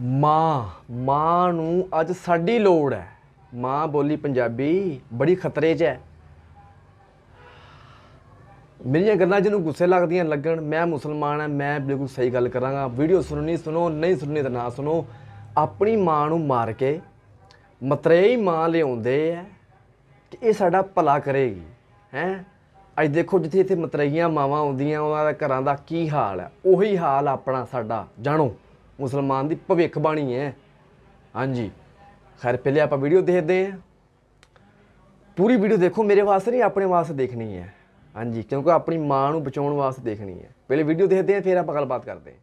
ਮਾਂ ਮਾਂ ਨੂੰ ਅੱਜ ਸਾਡੀ ਲੋੜ ਹੈ ਮਾਂ ਬੋਲੀ ਪੰਜਾਬੀ ਬੜੀ ਖਤਰੇ 'ਚ ਹੈ ਮੇਰੀਆਂ ਗੱਲਾਂ ਜਿਹਨੂੰ ਗੁੱਸੇ ਲੱਗਦੀਆਂ ਲੱਗਣ ਮੈਂ ਮੁਸਲਮਾਨ ਹਾਂ ਮੈਂ ਬਿਲਕੁਲ ਸਹੀ ਗੱਲ ਕਰਾਂਗਾ ਵੀਡੀਓ ਸੁਣਨੀ ਸੁਣੋ ਨਹੀਂ ਸੁਣਨੀ ਤਾਂ ਨਾ ਸੁਣੋ ਆਪਣੀ ਮਾਂ ਨੂੰ ਮਾਰ ਕੇ ਮਤਰੇਈ ਮਾਂ ਲਿਆਉਂਦੇ ਐ ਕਿ ਇਹ ਸਾਡਾ ਭਲਾ ਕਰੇਗੀ ਹੈ ਅੱਜ ਦੇਖੋ ਜਿੱਥੇ ਇੱਥੇ ਮਤਰਈਆਂ ਮਾਵਾਂ ਆਉਂਦੀਆਂ ਉਹਨਾਂ ਦਾ ਘਰਾਂ ਦਾ ਕੀ ਹਾਲ ਹੈ ਉਹੀ ਹਾਲ ਆਪਣਾ ਸਾਡਾ ਜਾਣੋ ਮੁਸਲਮਾਨ ਦੀ ਭਵਿੱਖ ਬਾਣੀ ਹੈ ਹਾਂਜੀ ਖੈਰ ਪਹਿਲੇ ਆਪਾਂ ਵੀਡੀਓ ਦੇਖਦੇ ਹਾਂ ਪੂਰੀ ਵੀਡੀਓ ਦੇਖੋ ਮੇਰੇ ਵਾਸਤੇ ਨਹੀਂ ਆਪਣੇ ਵਾਸਤੇ ਦੇਖਣੀ ਹੈ ਹਾਂਜੀ ਕਿਉਂਕਿ ਆਪਣੀ ਮਾਂ ਨੂੰ ਬਚਾਉਣ ਵਾਸਤੇ ਦੇਖਣੀ ਹੈ ਪਹਿਲੇ ਵੀਡੀਓ ਦੇਖਦੇ ਹਾਂ ਫਿਰ ਆਪਾਂ ਗੱਲਬਾਤ ਕਰਦੇ ਹਾਂ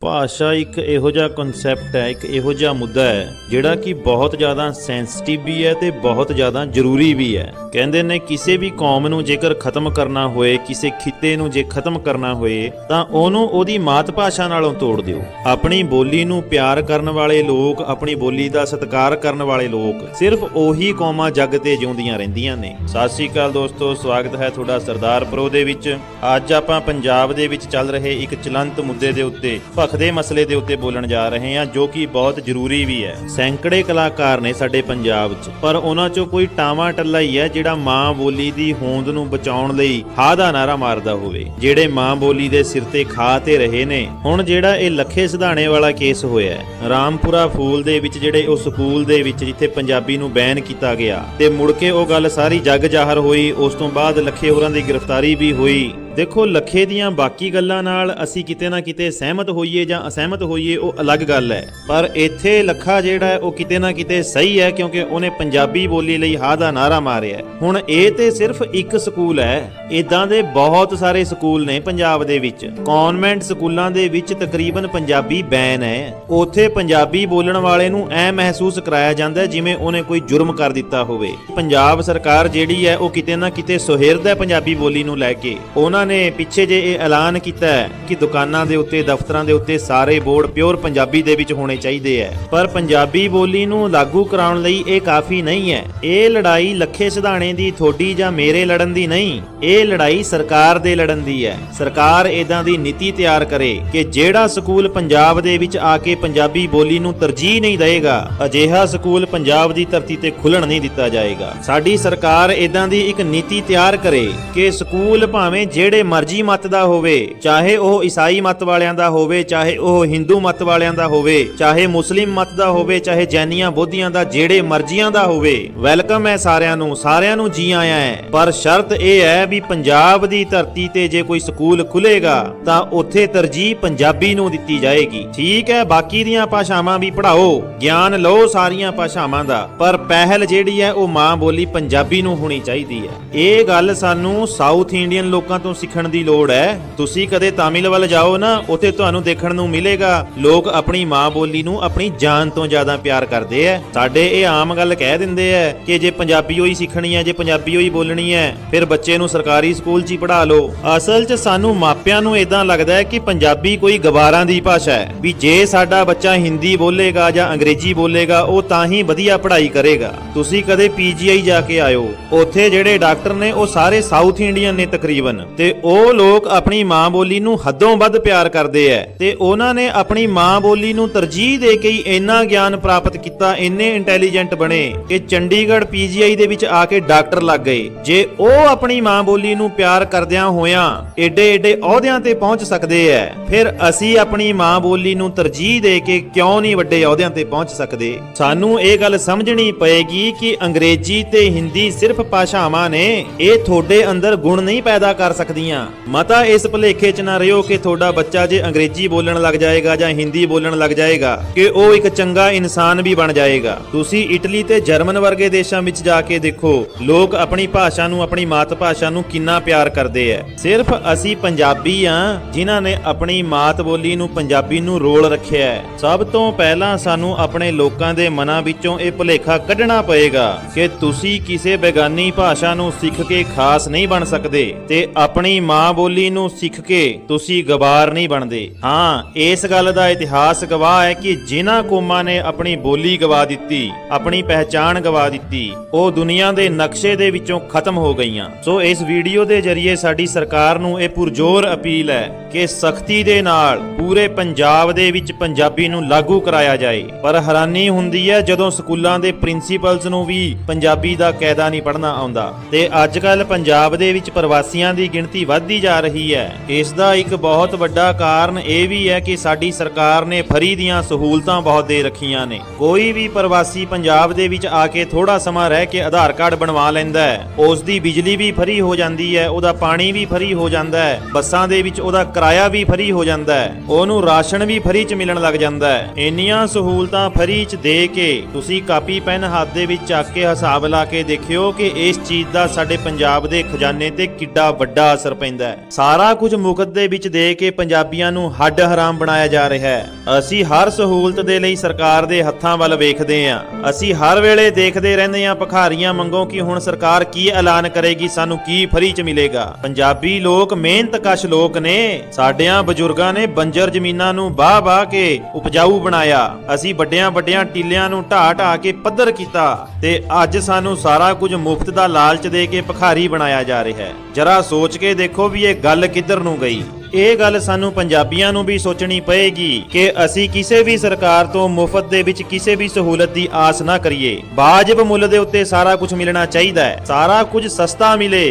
ਭਾਸ਼ਾ ਇੱਕ ਇਹੋ ਜਿਹਾ ਕਨਸੈਪਟ ਹੈ ਇੱਕ ਇਹੋ ਜਿਹਾ ਮੁੱਦਾ ਹੈ ਜਿਹੜਾ ਕਿ ਬਹੁਤ ਜ਼ਿਆਦਾ ਸੈਂਸਿਟਿਵ ਵੀ ਹੈ ਤੇ ਬਹੁਤ ਜ਼ਿਆਦਾ ਜ਼ਰੂਰੀ ਵੀ ਹੈ ਕਹਿੰਦੇ ਨੇ ਕਿਸੇ ਵੀ ਕੌਮ ਨੂੰ ਜੇਕਰ ਖਤਮ ਕਰਨਾ ਹੋਏ ਕਿਸੇ ਖਿੱਤੇ ਨੂੰ ਜੇ ਖਤਮ ਕਰਨਾ ਹੋਏ ਤਾਂ ਉਹਨੂੰ ਉਹਦੀ ਮਾਤ ਭਾਸ਼ਾ ਨਾਲੋਂ ਤੋੜ ਦਿਓ ਆਪਣੀ ਬੋਲੀ ਨੂੰ ਪਿਆਰ ਕਰਨ ਵਾਲੇ ਲੋਕ ਆਪਣੀ ਬੋਲੀ ਦਾ ਸਤਿਕਾਰ ਕਰਨ ਵਾਲੇ ਲੋਕ ਸਿਰਫ ਉਹੀ ਕੌਮਾਂ ਜੱਗ ਤੇ ਜਿਉਂਦੀਆਂ ਰਹਿੰਦੀਆਂ ਨੇ ਸਤਿ ਸ੍ਰੀ ਅਕਾਲ ਦੋਸਤੋ ਸਵਾਗਤ ਹੈ ਤੁਹਾਡਾ ਸਰਦਾਰ ਪ੍ਰੋ ਦੇ ਵਿੱਚ ਅੱਜ ਆਪਾਂ ਪੰਜਾਬ ਦੇ ਵਿੱਚ ਚੱਲ ਰਹੇ ਇੱਕ ਚਲੰਤ ਮੁੱਦੇ ਦੇ ਉੱਤੇ ਵੱਖਦੇ ਮਸਲੇ ਦੇ ਉੱਤੇ ਬੋਲਣ ਜਾ ਰਹੇ ਹਾਂ ਜੋ ਕਿ ਬਹੁਤ ਜ਼ਰੂਰੀ ਵੀ ਹੈ ਸੈਂਕੜੇ ਕਲਾਕਾਰ ਨੇ ਸਾਡੇ ਪੰਜਾਬ 'ਚ ਪਰ ਉਹਨਾਂ 'ਚੋਂ ਕੋਈ ਟਾਵਾ ਟੱਲਾ ਹੀ ਹੈ ਜਿਹੜਾ ਮਾਂ ਬੋਲੀ ਦੀ ਹੋਂਦ ਨੂੰ ਬਚਾਉਣ ਲਈ ਹਾ ਦਾ ਨਾਰਾ ਮਾਰਦਾ ਹੋਵੇ ਜਿਹੜੇ ਮਾਂ ਬੋਲੀ ਦੇ ਸਿਰ ਤੇ ਖਾ ਤੇ ਰਹੇ ਨੇ ਹੁਣ ਜਿਹੜਾ ਇਹ ਲੱਖੇ ਸਿਧਾਣੇ ਵਾਲਾ ਕੇਸ ਹੋਇਆ ਹੈ ਰਾਮਪੁਰਾ ਫੂਲ ਦੇ ਵਿੱਚ ਜਿਹੜੇ ਉਹ ਸਕੂਲ ਦੇ ਵਿੱਚ ਜਿੱਥੇ ਪੰਜਾਬੀ ਨੂੰ ਬੈਨ ਕੀਤਾ ਗਿਆ ਤੇ ਮੁੜ ਕੇ ਉਹ ਗੱਲ ਸਾਰੀ ਜੱਗ ਜਾਹਰ ਹੋਈ ਉਸ ਤੋਂ ਬਾਅਦ ਲੱਖੇ ਹੋਰਾਂ ਦੀ ਗ੍ਰਿਫਤਾਰੀ ਵੀ ਹੋਈ ਦੇਖੋ ਲਖੇ ਦੀਆਂ ਬਾਕੀ ਗੱਲਾਂ ਨਾਲ ਅਸੀਂ ਕਿਤੇ ਨਾ ਕਿਤੇ ਸਹਿਮਤ ਹੋਈਏ ਜਾਂ ਅਸਹਿਮਤ ਹੋਈਏ ਉਹ ਅਲੱਗ ਗੱਲ ਹੈ ਪਰ ਇੱਥੇ ਲਖਾ ਜਿਹੜਾ ਹੈ ਉਹ ਕਿਤੇ ਨਾ ਕਿਤੇ ਸਹੀ ਹੈ ਕਿਉਂਕਿ ਉਹਨੇ ਪੰਜਾਬੀ ਬੋਲੀ ਲਈ ਹਾ ਦਾ ਨਾਰਾ ਮਾਰਿਆ ਹੁਣ ਇਹ ਤੇ ਸਿਰਫ ਇੱਕ ਸਕੂਲ ਹੈ ਇਦਾਂ ਦੇ ਬਹੁਤ ਸਾਰੇ ਸਕੂਲ ਨੇ ਪੰਜਾਬ ਦੇ ਵਿੱਚ ਕਨਵੈਂਟ ਸਕੂਲਾਂ ਦੇ ਵਿੱਚ ਤਕਰੀਬਨ ਪੰਜਾਬੀ ਬੈਨ ਹੈ ਉੱਥੇ ਪੰਜਾਬੀ ਬੋਲਣ ਵਾਲੇ ਨੂੰ ਐ ਮਹਿਸੂਸ ਕਰਾਇਆ ਜਾਂਦਾ ਜਿਵੇਂ ਉਹਨੇ ਕੋਈ ਜੁਰਮ ਕਰ ਦਿੱਤਾ ਹੋਵੇ ਪੰਜਾਬ ਸਰਕਾਰ ਜਿਹੜੀ ਹੈ ਉਹ ਕਿਤੇ ਨਾ ਕਿਤੇ ਸੁਹਿਰਦ ਹੈ ਪੰਜਾਬੀ ਬੋਲੀ ਨੂੰ ਲੈ ਕੇ ਉਹਨਾਂ ਨੇ ਪਿੱਛੇ ਜੇ ਇਹ ਐਲਾਨ ਕੀਤਾ ਹੈ ਕਿ ਦੁਕਾਨਾਂ ਦੇ ਉੱਤੇ ਦਫ਼ਤਰਾਂ ਦੇ ਉੱਤੇ ਸਾਰੇ ਬੋਰਡ ਪਿਓਰ ਪੰਜਾਬੀ ਦੇ ਵਿੱਚ ਹੋਣੇ ਚਾਹੀਦੇ ਐ ਪਰ ਪੰਜਾਬੀ ਬੋਲੀ ਨੂੰ ਲਾਗੂ ਕਰਾਉਣ ਲਈ ਇਹ ਕਾਫੀ ਨਹੀਂ ਹੈ ਇਹ ਲੜਾਈ ਲੱਖੇ ਸਿਧਾਣੇ ਦੀ ਥੋੜੀ ਜਾਂ ਮੇਰੇ ਲੜਨ ਦੀ ਨਹੀਂ ਇਹ ਲੜਾਈ ਸਰਕਾਰ ਦੇ ਲੜਨ ਦੀ ਹੈ ਸਰਕਾਰ ਇਦਾਂ ਦੀ ਨੀਤੀ ਤਿਆਰ ਕਰੇ ਕਿ ਜਿਹੜਾ ਸਕੂਲ ਪੰਜਾਬ ਦੇ ਵਿੱਚ ਆ ਕੇ ਪੰਜਾਬੀ ਬੋਲੀ ਨੂੰ ਤਰਜੀਹ ਨਹੀਂ ਦੇਵੇਗਾ ਅਜਿਹਾ ਸਕੂਲ ਪੰਜਾਬ ਦੀ ਧਰਤੀ ਤੇ ਖੁੱਲਣ ਨਹੀਂ ਦਿੱਤਾ ਜਾਏਗਾ ਸਾਡੀ ਸਰਕਾਰ ਇਦਾਂ ਦੀ ਇੱਕ ਨੀਤੀ ਤਿਆਰ ਕਰੇ ਕਿ ਸਕੂਲ ਭਾਵੇਂ ਜਿਹੜੇ ਜਿਹੜੇ ਮਰਜ਼ੀ ਮਤ ਦਾ ਹੋਵੇ ਚਾਹੇ ਉਹ ਈਸਾਈ ਮਤ ਵਾਲਿਆਂ ਦਾ ਹੋਵੇ ਚਾਹੇ ਉਹ ਹਿੰਦੂ ਮਤ ਵਾਲਿਆਂ ਦਾ ਹੋਵੇ ਚਾਹੇ ਮੁਸਲਿਮ ਮਤ ਦਾ ਹੋਵੇ ਚਾਹੇ ਜੈਨੀਆਂ ਬੋਧੀਆਂ ਦਾ ਜਿਹੜੇ ਮਰਜ਼ੀਆਂ ਦਾ ਹੋਵੇ ਵੈਲਕਮ ਹੈ ਸਾਰਿਆਂ ਨੂੰ ਸਾਰਿਆਂ ਨੂੰ ਜੀ ਆਇਆ ਹੈ ਪਰ ਸ਼ਰਤ ਇਹ ਹੈ ਵੀ ਪੰਜਾਬ ਦੀ ਧਰਤੀ ਤੇ ਜੇ ਕੋਈ ਸਕੂਲ ਖੁੱਲੇਗਾ ਤਾਂ ਉੱਥੇ ਤਰਜੀਹ ਪੰਜਾਬੀ ਨੂੰ ਦਿੱਤੀ ਜਾਏਗੀ ਠੀਕ ਹੈ ਬਾਕੀ ਦੀਆਂ ਭਾਸ਼ਾਵਾਂ ਵੀ ਪੜਾਓ ਗਿਆਨ ਲਓ ਸਾਰੀਆਂ ਭਾਸ਼ਾਵਾਂ ਦਾ ਪਰ ਪਹਿਲ ਜਿਹੜੀ ਹੈ ਉਹ ਮਾਂ ਬੋਲੀ ਪੰਜਾਬੀ ਨੂੰ ਹੋਣੀ ਚਾਹੀਦੀ ਹੈ ਇਹ ਗੱਲ ਸਾਨੂੰ ਸਾਊਥ ਇੰਡੀਅਨ ਲੋਕਾਂ ਤੋਂ ਸਿੱਖਣ ਦੀ ਲੋੜ ਹੈ ਤੁਸੀਂ ਕਦੇ ਤਾਮਿਲ ਵੱਲ ਜਾਓ ਨਾ ਉਥੇ ਤੁਹਾਨੂੰ ਦੇਖਣ ਨੂੰ ਮਿਲੇਗਾ ਲੋਕ ਆਪਣੀ ਮਾਂ ਬੋਲੀ ਨੂੰ ਆਪਣੀ ਜਾਨ ਤੋਂ ਜ਼ਿਆਦਾ ਪਿਆਰ ਕਰਦੇ ਐ ਸਾਡੇ ਇਹ ਆਮ ਗੱਲ ਕਹਿ ਦਿੰਦੇ ਐ ਕਿ ਜੇ ਪੰਜਾਬੀ ਹੋਈ ਸਿੱਖਣੀ ਐ ਜੇ ਪੰਜਾਬੀ ਹੋਈ ਬੋਲਣੀ ਐ ਫਿਰ ਬੱਚੇ ਨੂੰ ਸਰਕਾਰੀ ਸਕੂਲ 'ਚ ਹੀ ਪੜਾ ਲਓ ਅਸਲ 'ਚ ਸਾਨੂੰ ਮਾਪਿਆਂ ਨੂੰ ਇਦਾਂ ਲੱਗਦਾ ਹੈ ਕਿ ਪੰਜਾਬੀ ਕੋਈ ਗਵਾਰਾਂ ਦੀ ਭਾਸ਼ਾ ਹੈ ਵੀ ਜੇ ਸਾਡਾ ਬੱਚਾ ਹਿੰਦੀ ਬੋਲੇਗਾ ਜਾਂ ਅੰਗਰੇਜ਼ੀ ਬੋਲੇਗਾ ਉਹ ਤਾਂ ਹੀ ਵਧੀਆ ਪੜ੍ਹਾਈ ਕਰੇਗਾ ਤੁਸੀਂ ਕਦੇ ਪੀਜੀਆਈ ਜਾ ਕੇ ਆਇਓ ਉੱਥੇ ਜਿਹੜੇ ਡਾਕਟਰ ਨੇ ਉਹ ਸਾਰੇ ਸਾਊਥ ਇੰਡੀਅਨ ਨੇ ਤਕਰੀਬਨ ਤੇ ਤੇ ਉਹ ਲੋਕ ਆਪਣੀ ਮਾਂ ਬੋਲੀ ਨੂੰ ਹੱਦੋਂ ਵੱਧ ਪਿਆਰ ਕਰਦੇ ਐ ਤੇ ਉਹਨਾਂ ਨੇ ਆਪਣੀ ਮਾਂ ਬੋਲੀ ਨੂੰ ਤਰਜੀਹ ਦੇ ਕੇ ਹੀ ਇੰਨਾ ਗਿਆਨ ਪ੍ਰਾਪਤ ਕੀਤਾ ਇੰਨੇ ਇੰਟੈਲੀਜੈਂਟ ਬਣੇ ਕਿ ਚੰਡੀਗੜ੍ਹ ਪੀਜੀਆਈ ਦੇ ਵਿੱਚ ਆ ਕੇ ਡਾਕਟਰ ਲੱਗ ਗਏ ਜੇ ਉਹ ਆਪਣੀ ਮਾਂ ਬੋਲੀ ਨੂੰ ਪਿਆਰ ਕਰਦਿਆਂ ਹੋਇਆਂ ਏਡੇ ਏਡੇ ਅਹੁਦਿਆਂ ਤੇ ਪਹੁੰਚ ਸਕਦੇ ਐ ਫਿਰ ਅਸੀਂ ਆਪਣੀ ਮਾਂ ਬੋਲੀ ਨੂੰ ਤਰਜੀਹ ਦੇ ਕੇ ਕਿਉਂ ਨਹੀਂ ਵੱਡੇ ਅਹੁਦਿਆਂ ਤੇ ਪਹੁੰਚ ਸਕਦੇ ਸਾਨੂੰ ਇਹ ਗੱਲ ਸਮਝਣੀ ਪਏਗੀ ਕਿ ਅੰਗਰੇਜ਼ੀ ਤੇ ਹਿੰਦੀ ਸਿਰਫ ਭਾਸ਼ਾਵਾਂ ਨੇ ਇਹ ਤੁਹਾਡੇ ਅੰਦਰ ਗੁਣ ਨਹੀਂ ਪੈਦਾ ਕਰ ਸਕਦੇ ਸਕਦੀਆਂ ਮਾਤਾ ਇਸ ਭਲੇਖੇ 'ਚ ਨਾ ਰਿਓ ਕਿ ਤੁਹਾਡਾ ਬੱਚਾ ਜੇ ਅੰਗਰੇਜ਼ੀ ਬੋਲਣ ਲੱਗ ਜਾਏਗਾ ਜਾਂ ਹਿੰਦੀ ਬੋਲਣ ਲੱਗ ਜਾਏਗਾ ਕਿ ਉਹ ਇੱਕ ਚੰਗਾ ਇਨਸਾਨ ਵੀ ਬਣ ਜਾਏਗਾ ਤੁਸੀਂ ਇਟਲੀ ਤੇ ਜਰਮਨ ਵਰਗੇ ਦੇਸ਼ਾਂ ਵਿੱਚ ਜਾ ਕੇ ਦੇਖੋ ਲੋਕ ਆਪਣੀ ਭਾਸ਼ਾ ਨੂੰ ਆਪਣੀ ਮਾਤ ਭਾਸ਼ਾ ਨੂੰ ਕਿੰਨਾ ਪਿਆਰ ਕਰਦੇ ਐ ਸਿਰਫ ਅਸੀਂ ਪੰਜਾਬੀ ਆ ਜਿਨ੍ਹਾਂ ਨੇ ਆਪਣੀ ਮਾਤ ਬੋਲੀ ਨੂੰ ਪੰਜਾਬੀ ਨੂੰ ਰੋਲ ਰੱਖਿਆ ਸਭ ਤੋਂ ਪਹਿਲਾਂ ਸਾਨੂੰ ਆਪਣੇ ਲੋਕਾਂ ਦੇ ਮਨਾਂ ਵਿੱਚੋਂ ਇਹ ਭੁਲੇਖਾ ਕੱਢਣਾ ਪਏਗਾ ਕਿ ਤੁਸੀਂ ਕਿਸੇ ਬੇਗਾਨੀ ਭਾਸ਼ਾ ਨੂੰ ਸਿੱਖ ਕੇ ਖਾਸ ਨਹੀਂ ਬਣ ਸਕਦੇ ਤੇ ਆਪਣੀ ਆਪਣੀ ਮਾਂ ਬੋਲੀ ਨੂੰ ਸਿੱਖ ਕੇ ਤੁਸੀਂ ਗਵਾਰ ਨਹੀਂ ਬਣਦੇ ਹਾਂ ਇਸ ਗੱਲ ਦਾ ਇਤਿਹਾਸ ਗਵਾਹ ਹੈ ਕਿ ਜਿਨ੍ਹਾਂ ਕੌਮਾਂ ਨੇ ਆਪਣੀ ਬੋਲੀ ਗਵਾ ਦਿੱਤੀ ਆਪਣੀ ਪਹਿਚਾਣ ਗਵਾ ਦਿੱਤੀ ਉਹ ਦੁਨੀਆ ਦੇ ਨਕਸ਼ੇ ਦੇ ਵਿੱਚੋਂ ਖਤਮ ਹੋ ਗਈਆਂ ਸੋ ਇਸ ਵੀਡੀਓ ਦੇ ਜ਼ਰੀਏ ਸਾਡੀ ਸਰਕਾਰ ਨੂੰ ਇਹ ਪੁਰਜ਼ੋਰ ਅਪੀਲ ਹੈ ਕਿ ਸਖਤੀ ਦੇ ਨਾਲ ਪੂਰੇ ਪੰਜਾਬ ਦੇ ਵਿੱਚ ਪੰਜਾਬੀ ਨੂੰ ਲਾਗੂ ਕਰਾਇਆ ਜਾਏ ਪਰ ਹੈਰਾਨੀ ਹੁੰਦੀ ਹੈ ਜਦੋਂ ਸਕੂਲਾਂ ਦੇ ਪ੍ਰਿੰਸੀਪਲਸ ਨੂੰ ਵੀ ਪੰਜਾਬੀ ਦਾ ਕਾਇਦਾ ਨਹੀਂ ਪੜਨਾ ਆਉਂਦਾ ਤੇ ਅੱਜ ਕੱਲ ਪੰਜਾਬ ਦੇ ਵਿੱਚ ਪ੍ਰਵਾਸੀਆਂ ਦੀ ਗਿਣਤੀ ਗਿਣਤੀ ਵਧਦੀ ਜਾ ਰਹੀ ਹੈ ਇਸ ਦਾ ਇੱਕ ਬਹੁਤ ਵੱਡਾ ਕਾਰਨ ਇਹ ਵੀ ਹੈ ਕਿ ਸਾਡੀ ਸਰਕਾਰ ਨੇ ਫਰੀ ਦੀਆਂ ਸਹੂਲਤਾਂ ਬਹੁਤ ਦੇ ਰੱਖੀਆਂ ਨੇ ਕੋਈ ਵੀ ਪ੍ਰਵਾਸੀ ਪੰਜਾਬ ਦੇ ਵਿੱਚ ਆ ਕੇ ਥੋੜਾ ਸਮਾਂ ਰਹਿ ਕੇ ਆਧਾਰ ਕਾਰਡ ਬਣਵਾ ਲੈਂਦਾ ਹੈ ਉਸ ਦੀ ਬਿਜਲੀ ਵੀ ਫਰੀ ਹੋ ਜਾਂਦੀ ਹੈ ਉਹਦਾ ਪਾਣੀ ਵੀ ਫਰੀ ਹੋ ਜਾਂਦਾ ਹੈ ਬੱਸਾਂ ਦੇ ਵਿੱਚ ਉਹਦਾ ਕਿਰਾਇਆ ਵੀ ਫਰੀ ਹੋ ਜਾਂਦਾ ਹੈ ਉਹਨੂੰ ਰਾਸ਼ਨ ਵੀ ਫਰੀ ਚ ਮਿਲਣ ਲੱਗ ਜਾਂਦਾ ਹੈ ਇੰਨੀਆਂ ਸਹੂਲਤਾਂ ਫਰੀ ਚ ਦੇ ਕੇ ਤੁਸੀਂ ਕਾਪੀ ਪੈਨ ਹੱਥ ਦੇ ਵਿੱਚ ਚੱਕ ਕੇ ਹਿਸਾਬ ਲਾ ਕੇ ਦੇਖਿਓ ਕਿ ਇਸ ਚੀਜ਼ ਦਾ ਸਾਡੇ ਪੰਜਾਬ ਦੇ ਖਜ਼ਾਨੇ ਤੇ ਕਿੱਡਾ ਵੱਡਾ ਅਸਰ ਅਸਰ ਪੈਂਦਾ ਹੈ ਸਾਰਾ ਕੁਝ ਮੁਕਤ ਦੇ ਵਿੱਚ ਦੇ ਕੇ ਪੰਜਾਬੀਆਂ ਨੂੰ ਹੱਡ ਹਰਾਮ ਬਣਾਇਆ ਜਾ ਰਿਹਾ ਹੈ ਅਸੀਂ ਹਰ ਸਹੂਲਤ ਦੇ ਲਈ ਸਰਕਾਰ ਦੇ ਹੱਥਾਂ ਵੱਲ ਵੇਖਦੇ ਆਂ ਅਸੀਂ ਹਰ ਵੇਲੇ ਦੇਖਦੇ ਰਹਿੰਦੇ ਆਂ ਭਖਾਰੀਆਂ ਮੰਗੋ ਕਿ ਹੁਣ ਸਰਕਾਰ ਕੀ ਐਲਾਨ ਕਰੇਗੀ ਸਾਨੂੰ ਕੀ ਫਰੀ ਚ ਮਿਲੇਗਾ ਪੰਜਾਬੀ ਲੋਕ ਮਿਹਨਤਕਸ਼ ਲੋਕ ਨੇ ਸਾਡਿਆਂ ਬਜ਼ੁਰਗਾਂ ਨੇ ਬੰਜਰ ਜ਼ਮੀਨਾਂ ਨੂੰ ਬਾਹ ਬਾਹ ਕੇ ਉਪਜਾਊ ਬਣਾਇਆ ਅਸੀਂ ਵੱਡਿਆਂ ਵੱਡਿਆਂ ਟਿੱਲਿਆਂ ਨੂੰ ਢਾ ਢਾ ਕੇ ਪੱਧਰ ਕੀਤਾ ਤੇ ਅੱਜ ਸਾਨੂੰ ਸਾਰਾ ਕੁਝ ਮੁਫਤ ਦਾ ਲਾਲਚ ਦੇ ਕੇ ਭਖਾਰੀ ਬਣਾਇਆ ਜਾ ਰਿਹਾ ਹੈ ਜਰਾ ਸੋਚ ਕੇ ਦੇਖੋ ਵੀ ਇਹ ਗੱਲ ਕਿੱਧਰ ਨੂੰ ਗਈ ਇਹ ਗੱਲ ਸਾਨੂੰ ਪੰਜਾਬੀਆਂ ਨੂੰ ਵੀ ਸੋਚਣੀ ਪਏਗੀ ਕਿ ਅਸੀਂ ਕਿਸੇ ਵੀ ਸਰਕਾਰ ਤੋਂ ਮੁਫਤ ਦੇ ਵਿੱਚ ਕਿਸੇ ਵੀ ਸਹੂਲਤ ਦੀ ਆਸ ਨਾ ਕਰੀਏ ਬਾਜਬ ਮੁੱਲ ਦੇ ਉੱਤੇ ਸਾਰਾ ਕੁਝ ਮਿਲਣਾ ਚਾਹੀਦਾ ਹੈ ਸਾਰਾ ਕੁਝ ਸਸਤਾ ਮਿਲੇ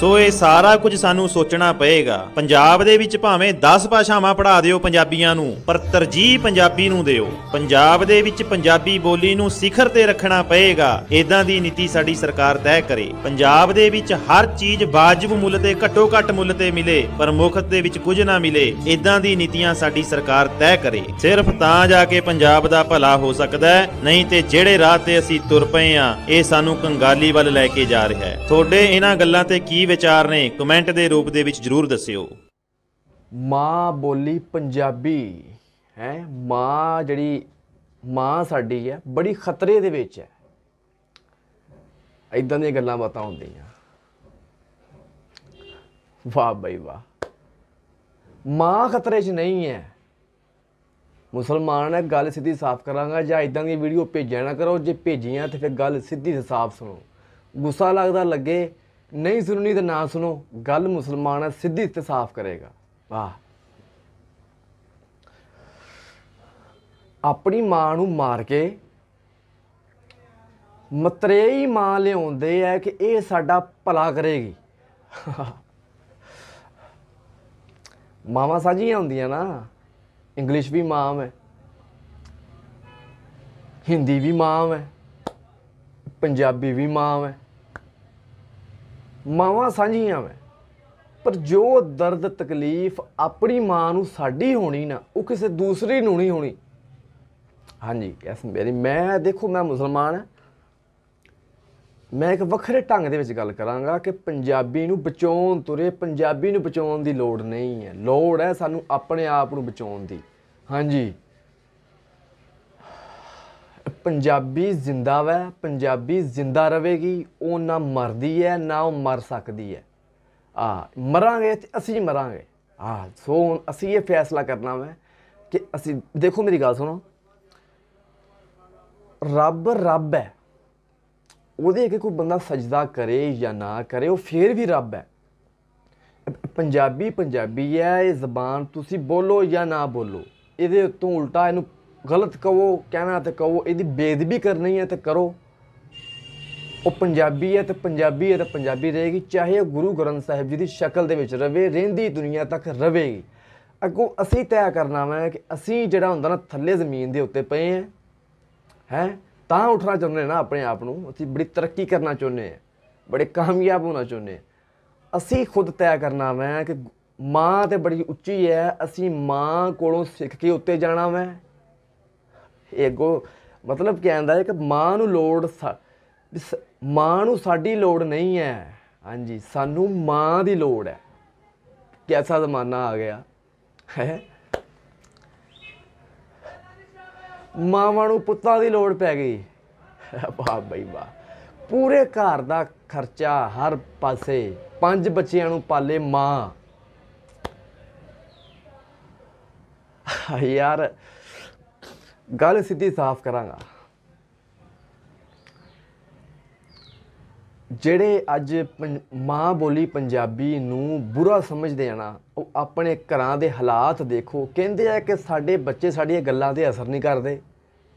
ਸੋ ਇਹ ਸਾਰਾ ਕੁਝ ਸਾਨੂੰ ਸੋਚਣਾ ਪਏਗਾ ਪੰਜਾਬ ਦੇ ਵਿੱਚ ਭਾਵੇਂ 10 ਭਾਸ਼ਾਵਾਂ ਪੜਾ ਦਿਓ ਪੰਜਾਬੀਆਂ ਨੂੰ ਪਰ ਤਰਜੀਹ ਪੰਜਾਬੀ ਨੂੰ ਦਿਓ ਪੰਜਾਬ ਦੇ ਵਿੱਚ ਪੰਜਾਬੀ ਬੋਲੀ ਨੂੰ ਸਿਖਰ ਤੇ ਰੱਖਣਾ ਪਏਗਾ ਇਦਾਂ ਦੀ ਨੀਤੀ ਸਾਡੀ ਸਰਕਾਰ ਤੈਅ ਕਰੇ ਪੰਜਾਬ ਦੇ ਵਿੱਚ ਹਰ ਚੀਜ਼ ਵਾਜਬ ਮੁੱਲ ਤੇ ਘੱਟੋ ਘੱਟ ਮੁੱਲ ਤੇ ਮਿਲੇ ਪਰ ਮੁਖਤ ਦੇ ਵਿੱਚ ਕੁਝ ਨਾ ਮਿਲੇ ਇਦਾਂ ਦੀ ਨੀਤੀਆਂ ਸਾਡੀ ਸਰਕਾਰ ਤੈਅ ਕਰੇ ਸਿਰਫ ਤਾਂ ਜਾ ਕੇ ਪੰਜਾਬ ਦਾ ਭਲਾ ਹੋ ਸਕਦਾ ਹੈ ਨਹੀਂ ਤੇ ਜਿਹੜੇ ਰਾਹ ਤੇ ਅਸੀਂ ਤੁਰ ਪਏ ਆ ਇਹ ਸਾਨੂੰ ਕੰਗਾਲੀ ਵੱਲ ਲੈ ਕੇ ਜਾ ਰਿਹਾ ਹੈ ਤੁਹਾਡੇ ਇਹਨਾਂ ਗੱਲਾਂ ਤੇ ਕੀ ਕੀ ਵਿਚਾਰ ਨੇ ਕਮੈਂਟ ਦੇ ਰੂਪ ਦੇ ਵਿੱਚ ਜਰੂਰ ਦੱਸਿਓ ਮਾਂ ਬੋਲੀ ਪੰਜਾਬੀ ਹੈ ਮਾਂ ਜਿਹੜੀ ਮਾਂ ਸਾਡੀ ਹੈ ਬੜੀ ਖਤਰੇ ਦੇ ਵਿੱਚ ਹੈ ਇਦਾਂ ਦੀਆਂ ਗੱਲਾਂ ਬਾਤਾਂ ਹੁੰਦੀਆਂ ਵਾਹ ਬਈ ਵਾਹ ਮਾਂ ਖਤਰੇ 'ਚ ਨਹੀਂ ਹੈ ਮੁਸਲਮਾਨ ਹੈ ਗੱਲ ਸਿੱਧੀ ਸਾਫ਼ ਕਰਾਂਗਾ ਜਾਂ ਇਦਾਂ ਦੀ ਵੀਡੀਓ ਭੇਜਿਆ ਨਾ ਕਰੋ ਜੇ ਭੇਜੀਆਂ ਤੇ ਫਿਰ ਗੱਲ ਸਿੱਧੀ ਤੇ ਸਾਫ਼ ਸੁਣੋ ਗੁੱਸਾ ਲੱਗਦਾ ਲੱਗੇ ਨਹੀਂ ਸੁਣਨੀ ਤਾਂ ਨਾ ਸੁਣੋ ਗੱਲ ਮੁਸਲਮਾਨ ਹੈ ਸਿੱਧੀ ਸਾਫ਼ ਕਰੇਗਾ ਵਾਹ ਆਪਣੀ ਮਾਂ ਨੂੰ ਮਾਰ ਕੇ ਮਤਰੇਈ ਮਾਂ ਲਿਆਉਂਦੇ ਆ ਕਿ ਇਹ ਸਾਡਾ ਭਲਾ ਕਰੇਗੀ ਮਾਮਾ ਸਾਜੀ ਹੁੰਦੀਆਂ ਨਾ ਇੰਗਲਿਸ਼ ਵੀ ਮਾਂ ਹੈ ਹਿੰਦੀ ਵੀ ਮਾਂ ਹੈ ਪੰਜਾਬੀ ਵੀ ਮਾਂ ਹੈ ਮਾਵਾਂ ਸਾਂਝੀਆਂ ਵੈ ਪਰ ਜੋ ਦਰਦ ਤਕਲੀਫ ਆਪਣੀ ਮਾਂ ਨੂੰ ਸਾਡੀ ਹੋਣੀ ਨਾ ਉਹ ਕਿਸੇ ਦੂਸਰੀ ਨੂੰ ਨਹੀਂ ਹੋਣੀ ਹਾਂਜੀ ਇਸ ਮੇਰੀ ਮੈਂ ਦੇਖੋ ਮੈਂ ਮੁਸਲਮਾਨ ਹਾਂ ਮੈਂ ਇੱਕ ਵੱਖਰੇ ਢੰਗ ਦੇ ਵਿੱਚ ਗੱਲ ਕਰਾਂਗਾ ਕਿ ਪੰਜਾਬੀ ਨੂੰ ਬਚਾਉਣ ਤੁਰੇ ਪੰਜਾਬੀ ਨੂੰ ਬਚਾਉਣ ਦੀ ਲੋੜ ਨਹੀਂ ਹੈ ਲੋੜ ਹੈ ਸਾਨੂੰ ਆਪਣੇ ਆਪ ਨੂੰ ਬਚਾਉਣ ਦੀ ਹਾਂਜੀ ਪੰਜਾਬੀ ਜ਼ਿੰਦਾ ਵੈ ਪੰਜਾਬੀ ਜ਼ਿੰਦਾ ਰਹੇਗੀ ਉਹ ਨਾ ਮਰਦੀ ਐ ਨਾ ਉਹ ਮਰ ਸਕਦੀ ਐ ਆ ਮਰਾਂਗੇ ਤੇ ਅਸੀਂ ਮਰਾਂਗੇ ਆ ਸੋ ਅਸੀਂ ਇਹ ਫੈਸਲਾ ਕਰਨਾ ਵੈ ਕਿ ਅਸੀਂ ਦੇਖੋ ਮੇਰੀ ਗੱਲ ਸੁਣੋ ਰੱਬ ਰੱਬ ਐ ਉਹਦੇ ਅੱਗੇ ਕੋਈ ਬੰਦਾ ਸਜਦਾ ਕਰੇ ਜਾਂ ਨਾ ਕਰੇ ਉਹ ਫੇਰ ਵੀ ਰੱਬ ਐ ਪੰਜਾਬੀ ਪੰਜਾਬੀ ਐ ਇਹ ਜ਼ਬਾਨ ਤੁਸੀਂ ਬੋਲੋ ਜਾਂ ਨਾ ਬੋਲੋ ਇਹਦੇ ਤੋਂ ਉਲਟਾ ਇਹਨੂੰ ਗਲਤ ਕਹੋ ਕਹਿਣਾ ਤੇ ਕਹੋ ਇਹਦੀ ਬੇਦਬੀ ਕਰਨੀ ਹੈ ਤੇ ਕਰੋ ਉਹ ਪੰਜਾਬੀ ਹੈ ਤੇ ਪੰਜਾਬੀ ਹੈ ਤੇ ਪੰਜਾਬੀ ਰਹੇਗੀ ਚਾਹੇ ਉਹ ਗੁਰੂ ਗ੍ਰੰਥ ਸਾਹਿਬ ਜੀ ਦੀ ਸ਼ਕਲ ਦੇ ਵਿੱਚ ਰਵੇ ਰਹਿੰਦੀ ਦੁਨੀਆ ਤੱਕ ਰਵੇਗੀ ਅੱਗੋਂ ਅਸੀਂ ਤੈਅ ਕਰਨਾ ਹੈ ਕਿ ਅਸੀਂ ਜਿਹੜਾ ਹੁੰਦਾ ਨਾ ਥੱਲੇ ਜ਼ਮੀਨ ਦੇ ਉੱਤੇ ਪਏ ਆ ਹੈ ਤਾਂ ਉਠਣਾ ਚਾਹੁੰਦੇ ਨਾ ਆਪਣੇ ਆਪ ਨੂੰ ਅਸੀਂ ਬੜੀ ਤਰੱਕੀ ਕਰਨਾ ਚਾਹੁੰਦੇ ਆ ਬੜੇ ਕਾਮਯਾਬ ਹੋਣਾ ਚਾਹੁੰਦੇ ਅਸੀਂ ਖੁਦ ਤੈਅ ਕਰਨਾ ਹੈ ਕਿ ਮਾਂ ਤੇ ਬੜੀ ਉੱਚੀ ਹੈ ਅਸੀਂ ਮਾਂ ਕੋਲੋਂ ਸਿੱਖ ਕੇ ਉੱਤੇ ਜਾਣਾ ਹੈ ਇਹ ਅੱਗੋ ਮਤਲਬ ਕੀ ਆਂਦਾ ਹੈ ਕਿ ਮਾਂ ਨੂੰ ਲੋੜ ਮਾਂ ਨੂੰ ਸਾਡੀ ਲੋੜ ਨਹੀਂ ਹੈ ਹਾਂਜੀ ਸਾਨੂੰ ਮਾਂ ਦੀ ਲੋੜ ਹੈ ਕਿਹਦਾ ਜ਼ਮਾਨਾ ਆ ਗਿਆ ਹੈ ਮਾਵਾਂ ਨੂੰ ਪੁੱਤਾਂ ਦੀ ਲੋੜ ਪੈ ਗਈ ਵਾਹ ਬਈ ਵਾਹ ਪੂਰੇ ਘਰ ਦਾ ਖਰਚਾ ਹਰ ਪਾਸੇ ਪੰਜ ਬੱਚਿਆਂ ਨੂੰ ਪਾਲੇ ਮਾਂ ਯਾਰ ਗੱਲ ਸਿੱਧੀ ਸਾਫ਼ ਕਰਾਂਗਾ ਜਿਹੜੇ ਅੱਜ ਮਾਂ ਬੋਲੀ ਪੰਜਾਬੀ ਨੂੰ ਬੁਰਾ ਸਮਝਦੇ ਆ ਨਾ ਉਹ ਆਪਣੇ ਘਰਾਂ ਦੇ ਹਾਲਾਤ ਦੇਖੋ ਕਹਿੰਦੇ ਆ ਕਿ ਸਾਡੇ ਬੱਚੇ ਸਾਡੀਆਂ ਗੱਲਾਂ ਤੇ ਅਸਰ ਨਹੀਂ ਕਰਦੇ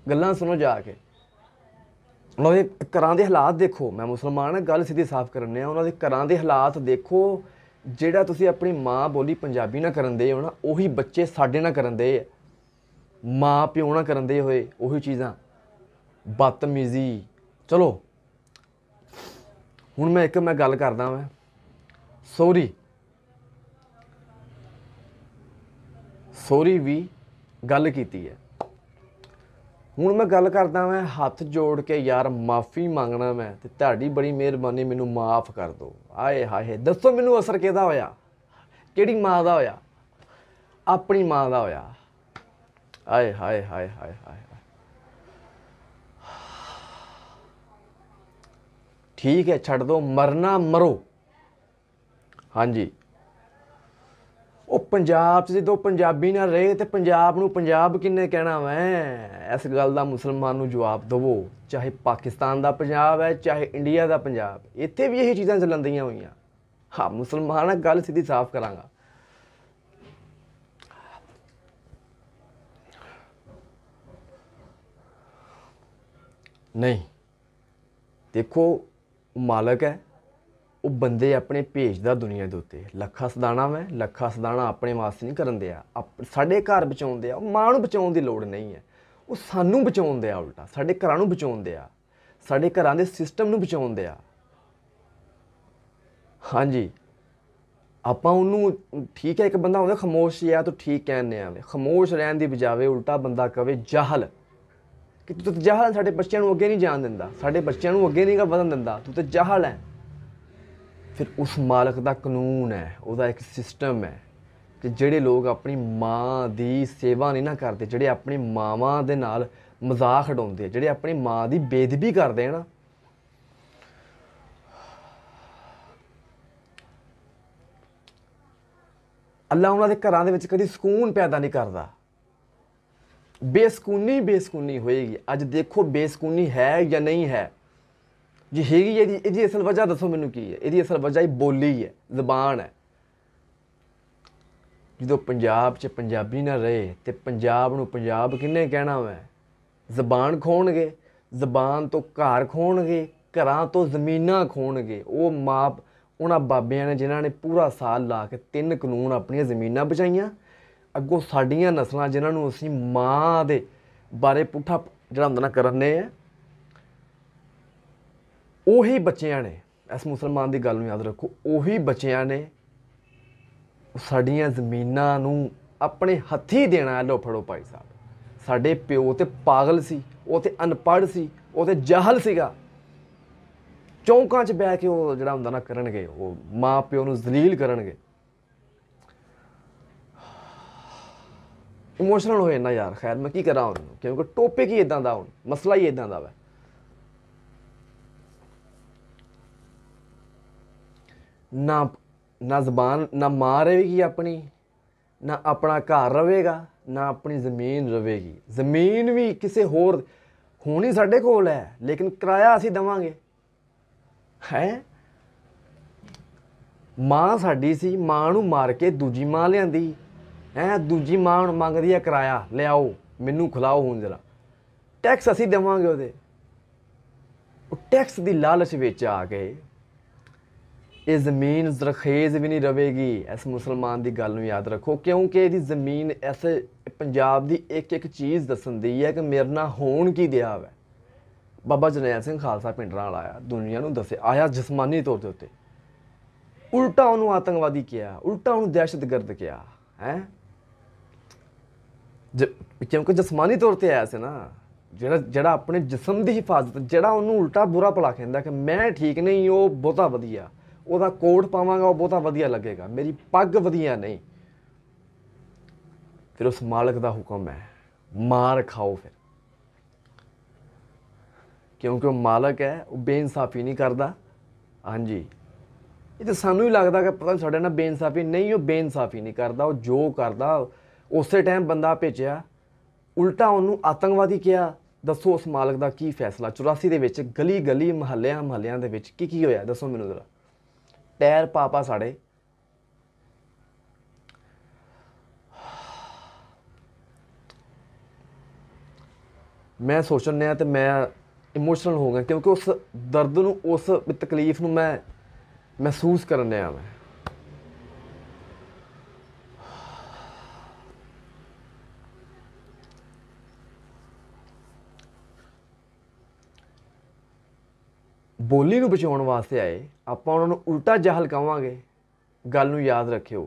ਗੱਲਾਂ ਸੁਣੋ ਜਾ ਕੇ ਉਹਨਾਂ ਦੇ ਘਰਾਂ ਦੇ ਹਾਲਾਤ ਦੇਖੋ ਮੈਂ ਮੁਸਲਮਾਨ ਆ ਗੱਲ ਸਿੱਧੀ ਸਾਫ਼ ਕਰਨੇ ਆ ਉਹਨਾਂ ਦੇ ਘਰਾਂ ਦੇ ਹਾਲਾਤ ਦੇਖੋ ਜਿਹੜਾ ਤੁਸੀਂ ਆਪਣੀ ਮਾਂ ਬੋਲੀ ਪੰਜਾਬੀ ਨਾਲ ਕਰਨ ਦੇ ਹੋ ਨਾ ਉਹੀ ਬੱਚੇ ਸਾਡੇ ਨਾਲ ਕਰਨ ਦੇ ਆ ਮਾਂ ਪਿਓ ਨਾ ਕਰਨ ਦੇ ਹੋਏ ਉਹੀ ਚੀਜ਼ਾਂ ਬਦਤਮੀਜ਼ੀ ਚਲੋ ਹੁਣ ਮੈਂ ਇੱਕ ਮੈਂ ਗੱਲ ਕਰਦਾ ਮੈਂ ਸੌਰੀ ਸੌਰੀ ਵੀ ਗੱਲ ਕੀਤੀ ਹੈ ਹੁਣ ਮੈਂ ਗੱਲ ਕਰਦਾ ਮੈਂ ਹੱਥ ਜੋੜ ਕੇ ਯਾਰ ਮਾਫੀ ਮੰਗਣਾ ਮੈਂ ਤੇ ਤੁਹਾਡੀ ਬੜੀ ਮਿਹਰਬਾਨੀ ਮੈਨੂੰ ਮਾਫ ਕਰ ਦਿਓ ਆਏ ਹਾਏ ਦੱਸੋ ਮੈਨੂੰ ਅਸਰ ਕਿਹਦਾ ਹੋਇਆ ਕਿਹੜੀ ਮਾਂ ਦਾ ਹੋਇਆ ਆਪਣੀ ਮਾਂ ਦਾ ਹੋਇਆ ਆਏ ਹਾਏ ਹਾਏ ਹਾਏ ਹਾਏ ਠੀਕ ਹੈ ਛੱਡ ਦੋ ਮਰਨਾ ਮਰੋ ਹਾਂਜੀ ਉਹ ਪੰਜਾਬ 'ਚ ਜਦੋਂ ਪੰਜਾਬੀ ਨਾ ਰਹੇ ਤੇ ਪੰਜਾਬ ਨੂੰ ਪੰਜਾਬ ਕਿੰਨੇ ਕਹਿਣਾ ਵੈ ਇਸ ਗੱਲ ਦਾ ਮੁਸਲਮਾਨ ਨੂੰ ਜਵਾਬ ਦਵੋ ਚਾਹੇ ਪਾਕਿਸਤਾਨ ਦਾ ਪੰਜਾਬ ਹੈ ਚਾਹੇ ਇੰਡੀਆ ਦਾ ਪੰਜਾਬ ਇੱਥੇ ਵੀ ਇਹ ਚੀਜ਼ਾਂ ਚੱਲੰਦੀਆਂ ਹੋਈਆਂ ਹਾਂ ਮੁਸਲਮਾਨਾਂ ਗੱਲ ਸਿੱਧੀ ਸਾਫ਼ ਕਰਾਂਗਾ ਨਹੀਂ ਦੇਖੋ ਉਹ ਮਾਲਕ ਹੈ ਉਹ ਬੰਦੇ ਆਪਣੇ ਭੇਜਦਾ ਦੁਨੀਆ ਦੇ ਉੱਤੇ ਲੱਖਾ ਸਦਾਣਾ ਮੈਂ ਲੱਖਾ ਸਦਾਣਾ ਆਪਣੇ ਵਾਸਤੇ ਨਹੀਂ ਕਰਨ ਆ ਸਾਡੇ ਘਰ ਬਚਾਉਂਦੇ ਆ ਮਾਂ ਨੂੰ ਬਚਾਉਣ ਦੀ ਲੋੜ ਨਹੀਂ ਹੈ ਉਹ ਸਾਨੂੰ ਬਚਾਉਂਦੇ ਆ ਉਲਟਾ ਸਾਡੇ ਘਰਾਂ ਨੂੰ ਬਚਾਉਂਦੇ ਆ ਸਾਡੇ ਘਰਾਂ ਦੇ ਸਿਸਟਮ ਨੂੰ ਬਚਾਉਂਦੇ ਆ ਹਾਂਜੀ ਆਪਾਂ ਉਹਨੂੰ ਠੀਕ ਹੈ ਇੱਕ ਬੰਦਾ ਹੁੰਦਾ ਖਮੋਸ਼ ਯਾ ਤਾਂ ਠੀਕ ਕਹਿੰਦੇ ਆਵੇ ਖਮੋਸ਼ ਰਹਿਣ ਦੀ ਬਜਾਵੇ ਉਲਟਾ ਬੰਦਾ ਕਵੇ ਜਹਲ ਕਿ ਤੂੰ ਤੇ ਜਹਲ ਸਾਡੇ ਬੱਚਿਆਂ ਨੂੰ ਅੱਗੇ ਨਹੀਂ ਜਾਣ ਦਿੰਦਾ ਸਾਡੇ ਬੱਚਿਆਂ ਨੂੰ ਅੱਗੇ ਨਹੀਂ ਕਾ ਵਧਣ ਦਿੰਦਾ ਤੂੰ ਤੇ ਜਹਲ ਹੈ ਫਿਰ ਉਸ ਮਾਲਕ ਦਾ ਕਾਨੂੰਨ ਹੈ ਉਹਦਾ ਇੱਕ ਸਿਸਟਮ ਹੈ ਕਿ ਜਿਹੜੇ ਲੋਕ ਆਪਣੀ ਮਾਂ ਦੀ ਸੇਵਾ ਨਹੀਂ ਨਾ ਕਰਦੇ ਜਿਹੜੇ ਆਪਣੀ ਮਾਵਾਂ ਦੇ ਨਾਲ ਮਜ਼ਾਕ ਉਡਾਉਂਦੇ ਆ ਜਿਹੜੇ ਆਪਣੀ ਮਾਂ ਦੀ ਬੇਦਬੀ ਕਰਦੇ ਆ ਨਾ ਅੱਲਾ ਉਹਨਾਂ ਦੇ ਘਰਾਂ ਦੇ ਵਿੱਚ ਕਦੀ ਸਕੂਨ ਪੈਦਾ ਨਹੀਂ ਕਰਦਾ ਬੇਸਕੂਨੀ ਬੇਸਕੂਨੀ ਹੋਏਗੀ ਅੱਜ ਦੇਖੋ ਬੇਸਕੂਨੀ ਹੈ ਜਾਂ ਨਹੀਂ ਹੈ ਜੇ ਹੈਗੀ ਇਹਦੀ ਇਹਦੀ ਅਸਲ ਵਜ੍ਹਾ ਦੱਸੋ ਮੈਨੂੰ ਕੀ ਹੈ ਇਹਦੀ ਅਸਲ ਵਜ੍ਹਾ ਹੀ ਬੋਲੀ ਹੈ ਜ਼ਬਾਨ ਹੈ ਜਦੋਂ ਪੰਜਾਬ 'ਚ ਪੰਜਾਬੀ ਨਾ ਰਹੇ ਤੇ ਪੰਜਾਬ ਨੂੰ ਪੰਜਾਬ ਕਿੰਨੇ ਕਹਿਣਾ ਵੈ ਜ਼ਬਾਨ ਖੋਣਗੇ ਜ਼ਬਾਨ ਤੋਂ ਘਰ ਖੋਣਗੇ ਘਰਾਂ ਤੋਂ ਜ਼ਮੀਨਾਂ ਖੋਣਗੇ ਉਹ ਮਾਪ ਉਹਨਾਂ ਬਾਬਿਆਂ ਨੇ ਜਿਨ੍ਹਾਂ ਨੇ ਪੂਰਾ ਸਾਲ ਲਾ ਕੇ ਤਿੰਨ ਕਾਨੂੰਨ ਆਪਣੀਆਂ ਜ਼ਮੀਨਾਂ ਬਚਾਈਆਂ ਅੱਗੋਂ ਸਾਡੀਆਂ ਨਸਲਾਂ ਜਿਨ੍ਹਾਂ ਨੂੰ ਅਸੀਂ ਮਾਂ ਦੇ ਬਾਰੇ ਪੁੱਠਾ ਜਿਹੜਾ ਹੁੰਦਾ ਨਾ ਕਰਨੇ ਆ ਉਹੀ ਬੱਚਿਆਂ ਨੇ ਇਸ ਮੁਸਲਮਾਨ ਦੀ ਗੱਲ ਨੂੰ ਯਾਦ ਰੱਖੋ ਉਹੀ ਬੱਚਿਆਂ ਨੇ ਸਾਡੀਆਂ ਜ਼ਮੀਨਾਂ ਨੂੰ ਆਪਣੇ ਹੱਥੀ ਦੇਣਾ ਲੋ ਫੜੋ ਭਾਈ ਸਾਹਿਬ ਸਾਡੇ ਪਿਓ ਤੇ ਪਾਗਲ ਸੀ ਉਹ ਤੇ ਅਨਪੜ੍ਹ ਸੀ ਉਹ ਤੇ ਜਾਹਲ ਸੀਗਾ ਚੌਂਕਾਂ 'ਚ ਬੈ ਕੇ ਉਹ ਜਿਹੜਾ ਹੁੰਦਾ ਨਾ ਕਰਨਗੇ ਉਹ ਮਾਂ ਪਿਓ ਨੂੰ ਜ਼ਲੀਲ ਕਰਨਗੇ ਇਮੋਸ਼ਨਲ ਹੋ ਜਾਂਦਾ ਯਾਰ ਖੈਰ ਮੈਂ ਕੀ ਕਰਾਂ ਹੁਣ ਕਿਉਂਕਿ ਟੌਪਿਕ ਹੀ ਇਦਾਂ ਦਾ ਹੁਣ ਮਸਲਾ ਹੀ ਇਦਾਂ ਦਾ ਵਾ ਨਾ ਨਾ ਜ਼ਬਾਨ ਨਾ ਮਾਂ ਰਹੇਗੀ ਆਪਣੀ ਨਾ ਆਪਣਾ ਘਰ ਰਹੇਗਾ ਨਾ ਆਪਣੀ ਜ਼ਮੀਨ ਰਹੇਗੀ ਜ਼ਮੀਨ ਵੀ ਕਿਸੇ ਹੋਰ ਹੋਣੀ ਸਾਡੇ ਕੋਲ ਹੈ ਲੇਕਿਨ ਕਿਰਾਇਆ ਅਸੀਂ ਦਵਾਂਗੇ ਹੈ ਮਾਂ ਸਾਡੀ ਸੀ ਮਾਂ ਨੂੰ ਮਾਰ ਕੇ ਦੂਜੀ ਮਾਂ ਲਿਆਂਦੀ ਐ ਦੂਜੀ ਮਾਂ ਮੰਗਦੀ ਆ ਕਿਰਾਇਆ ਲਿਆਓ ਮੈਨੂੰ ਖਿਲਾਓ ਹੁਣ ਜਰਾ ਟੈਕਸ ਅਸੀਂ ਦੇਵਾਂਗੇ ਉਹਦੇ ਉਹ ਟੈਕਸ ਦੀ ਲਾਲਚ ਵਿੱਚ ਆ ਕੇ ਇਹ ਜ਼ਮੀਨ ਜ਼ਰਖੇਜ਼ ਵੀ ਨਹੀਂ ਰਵੇਗੀ ਇਸ ਮੁਸਲਮਾਨ ਦੀ ਗੱਲ ਨੂੰ ਯਾਦ ਰੱਖੋ ਕਿਉਂਕਿ ਇਹਦੀ ਜ਼ਮੀਨ ਇਸ ਪੰਜਾਬ ਦੀ ਇੱਕ ਇੱਕ ਚੀਜ਼ ਦੱਸਣ ਦੀ ਹੈ ਕਿ ਮੇਰੇ ਨਾਲ ਹੋਣ ਕੀ ਦਿਆ ਹੈ ਬਾਬਾ ਜਨੈਲ ਸਿੰਘ ਖਾਲਸਾ ਪਿੰਡਰਾਂ ਵਾਲਾ ਆਇਆ ਦੁਨੀਆ ਨੂੰ ਦੱਸੇ ਆਇਆ ਜਿਸਮਾਨੀ ਤੌਰ ਤੇ ਉੱਤੇ ਉਲਟਾ ਉਹਨੂੰ ਆਤੰਕਵਾਦੀ ਕਿਹਾ ਉਲਟਾ ਉਹਨੂੰ ਦਹਿਸ਼ਤਗਰਦ ਕਿਹਾ ਹੈ ਕਿਉਂਕਿ ਜਸਮਾਨੀ ਤੌਰ ਤੇ ਆਇਆ ਸੀ ਨਾ ਜਿਹੜਾ ਜਿਹੜਾ ਆਪਣੇ ਜਿਸਮ ਦੀ ਹਿਫਾਜ਼ਤ ਜਿਹੜਾ ਉਹਨੂੰ ਉਲਟਾ ਬੁਰਾ ਭਲਾ ਕਹਿੰਦਾ ਕਿ ਮੈਂ ਠੀਕ ਨਹੀਂ ਉਹ ਬਹੁਤਾ ਵਧੀਆ ਉਹਦਾ ਕੋਟ ਪਾਵਾਂਗਾ ਉਹ ਬਹੁਤਾ ਵਧੀਆ ਲੱਗੇਗਾ ਮੇਰੀ ਪੱਗ ਵਧੀਆ ਨਹੀਂ ਫਿਰ ਉਸ ਮਾਲਕ ਦਾ ਹੁਕਮ ਹੈ ਮਾਰ ਖਾਓ ਫਿਰ ਕਿਉਂਕਿ ਉਹ ਮਾਲਕ ਹੈ ਉਹ ਬੇਇਨਸਾਫੀ ਨਹੀਂ ਕਰਦਾ ਹਾਂਜੀ ਇਹ ਤਾਂ ਸਾਨੂੰ ਹੀ ਲੱਗਦਾ ਕਿ ਪਤਾ ਨਹੀਂ ਸਾਡੇ ਨਾਲ ਬੇਇਨਸਾਫੀ ਨਹੀਂ ਉਹ ਬੇਇਨਸਾਫੀ ਨਹੀਂ ਕਰਦਾ ਉਹ ਜੋ ਕਰਦਾ ਉਸੇ ਟਾਈਮ ਬੰਦਾ ਭੇਜਿਆ ਉਲਟਾ ਉਹਨੂੰ ਆਤੰਕਵਾਦੀ ਕਿਹਾ ਦੱਸੋ ਉਸ ਮਾਲਕ ਦਾ ਕੀ ਫੈਸਲਾ 84 ਦੇ ਵਿੱਚ ਗਲੀ ਗਲੀ ਮਹੱਲਿਆਂ ਮਹੱਲਿਆਂ ਦੇ ਵਿੱਚ ਕੀ ਕੀ ਹੋਇਆ ਦੱਸੋ ਮੈਨੂੰ ਜ਼ਰਾ ਟਾਇਰ ਪਾਪਾ ਸਾਡੇ ਮੈਂ ਸੋਚਣ ਸੋਚਣਿਆ ਤੇ ਮੈਂ ਇਮੋਸ਼ਨਲ ਹੋ ਗਿਆ ਕਿਉਂਕਿ ਉਸ ਦਰਦ ਨੂੰ ਉਸ ਤਕਲੀਫ ਨੂੰ ਮੈਂ ਮਹਿਸੂਸ ਕਰਨ ਲਿਆ ਮੈਂ ਬੋਲੀ ਨੂੰ ਬਚਾਉਣ ਵਾਸਤੇ ਆਏ ਆਪਾਂ ਉਹਨਾਂ ਨੂੰ ਉਲਟਾ ਜਹਲ ਕਵਾਂਗੇ ਗੱਲ ਨੂੰ ਯਾਦ ਰੱਖਿਓ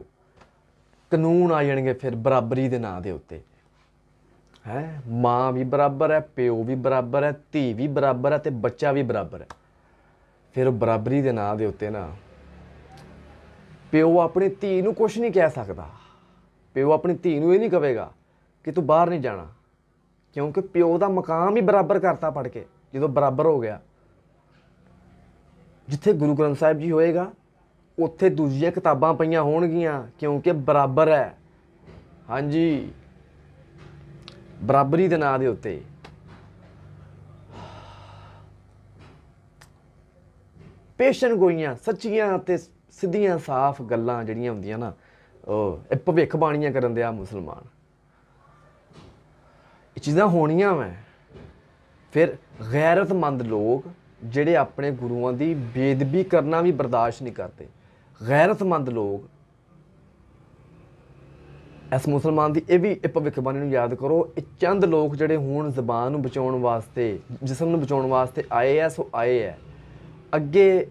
ਕਾਨੂੰਨ ਆ ਜਾਣਗੇ ਫਿਰ ਬਰਾਬਰੀ ਦੇ ਨਾਂ ਦੇ ਉੱਤੇ ਹੈ ਮਾਂ ਵੀ ਬਰਾਬਰ ਹੈ ਪਿਓ ਵੀ ਬਰਾਬਰ ਹੈ ਧੀ ਵੀ ਬਰਾਬਰ ਹੈ ਤੇ ਬੱਚਾ ਵੀ ਬਰਾਬਰ ਹੈ ਫਿਰ ਬਰਾਬਰੀ ਦੇ ਨਾਂ ਦੇ ਉੱਤੇ ਨਾ ਪਿਓ ਆਪਣੀ ਧੀ ਨੂੰ ਕੁਝ ਨਹੀਂ ਕਹਿ ਸਕਦਾ ਪਿਓ ਆਪਣੀ ਧੀ ਨੂੰ ਇਹ ਨਹੀਂ ਕਹੇਗਾ ਕਿ ਤੂੰ ਬਾਹਰ ਨਹੀਂ ਜਾਣਾ ਕਿਉਂਕਿ ਪਿਓ ਦਾ ਮਕਾਮ ਹੀ ਬਰਾਬਰ ਕਰਤਾ ਪੜ ਕੇ ਜਦੋਂ ਬਰਾਬਰ ਹੋ ਗਿਆ ਜਿੱਥੇ ਗੁਰੂ ਗ੍ਰੰਥ ਸਾਹਿਬ ਜੀ ਹੋਏਗਾ ਉੱਥੇ ਦੂਜੀਆਂ ਕਿਤਾਬਾਂ ਪਈਆਂ ਹੋਣਗੀਆਂ ਕਿਉਂਕਿ ਬਰਾਬਰ ਹੈ ਹਾਂਜੀ ਬਰਾਬਰੀ ਦੇ ਨਾਂ ਦੇ ਉੱਤੇ ਪੇਸ਼ਨ ਗੋਈਆਂ ਸੱਚੀਆਂ ਤੇ ਸਿੱਧੀਆਂ ਸਾਫ਼ ਗੱਲਾਂ ਜਿਹੜੀਆਂ ਹੁੰਦੀਆਂ ਨਾ ਉਹ ਇਹ ਭਵਿੱਖ ਬਾਣੀਆਂ ਕਰਨ ਦੇ ਆ ਮੁਸਲਮਾਨ ਇਹ ਚੀਜ਼ਾਂ ਹੋਣੀਆਂ ਮੈਂ ਫਿਰ ਗੈਰਤਮੰਦ ਲੋਕ ਜਿਹੜੇ ਆਪਣੇ ਗੁਰੂਆਂ ਦੀ ਬੇਦਬੀ ਕਰਨਾ ਵੀ ਬਰਦਾਸ਼ਤ ਨਹੀਂ ਕਰਦੇ ਗੈਰਤਮੰਦ ਲੋਕ ਇਸ ਮੁਸਲਮਾਨ ਦੀ ਇਹ ਵੀ ਇਹ ਭਵਿੱਖਬਾਣੀ ਨੂੰ ਯਾਦ ਕਰੋ ਇਹ ਚੰਦ ਲੋਕ ਜਿਹੜੇ ਹੁਣ ਜ਼ਬਾਨ ਨੂੰ ਬਚਾਉਣ ਵਾਸਤੇ ਜਿਸਮ ਨੂੰ ਬਚਾਉਣ ਵਾਸਤੇ ਆਏ ਐ ਸੋ ਆਏ ਐ ਅੱਗੇ